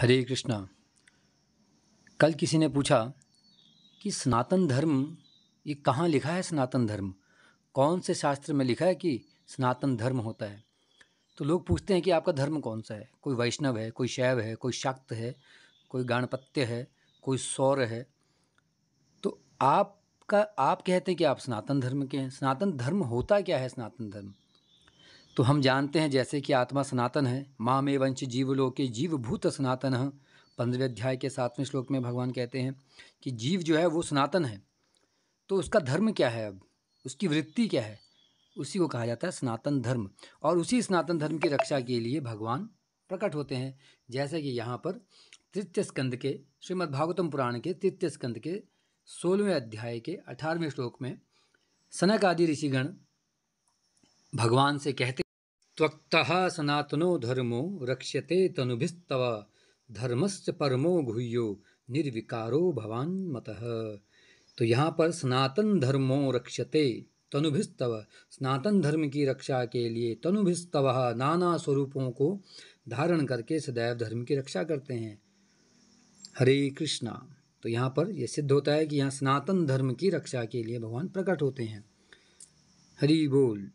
हरे कृष्णा कल किसी ने पूछा कि सनातन धर्म ये कहाँ लिखा है सनातन धर्म कौन से शास्त्र में लिखा है कि सनातन धर्म होता है तो लोग पूछते हैं कि आपका धर्म कौन सा है कोई वैष्णव है कोई शैव है कोई शक्त है कोई गणपत्य है कोई सौर है तो आपका आप कहते हैं कि आप सनातन धर्म के हैं सनातन धर्म होता क्या है सनातन धर्म तो हम जानते हैं जैसे कि आत्मा सनातन है माँ में वंश जीवलोके जीवभूत सनातन है पंद्रह अध्याय के सातवें श्लोक में भगवान कहते हैं कि जीव जो है वो सनातन है तो उसका धर्म क्या है अब उसकी वृत्ति क्या है उसी को कहा जाता है सनातन धर्म और उसी सनातन धर्म की रक्षा के लिए भगवान प्रकट होते हैं जैसे कि यहाँ पर तृतीय स्कंद के श्रीमद्भागवतम पुराण के तृतीय स्कंद के सोलहवें अध्याय के अठारहवें श्लोक में सनक आदि ऋषिगण भगवान से कहते त्वक्तः सनातनो धर्मो रक्ष्यते तनुभिस्तव धर्मस्य परमो गुह्यो निर्विकारो भवान मतः तो यहाँ पर सनातन धर्मो रक्षते तनुभिस्तव सनातन धर्म की रक्षा के लिए तनुभिस्तव नाना स्वरूपों को धारण करके सदैव धर्म की रक्षा करते हैं हरे कृष्णा तो यहाँ पर यह सिद्ध होता है कि यहाँ सनातन धर्म की रक्षा के लिए भगवान प्रकट होते हैं हरि बोल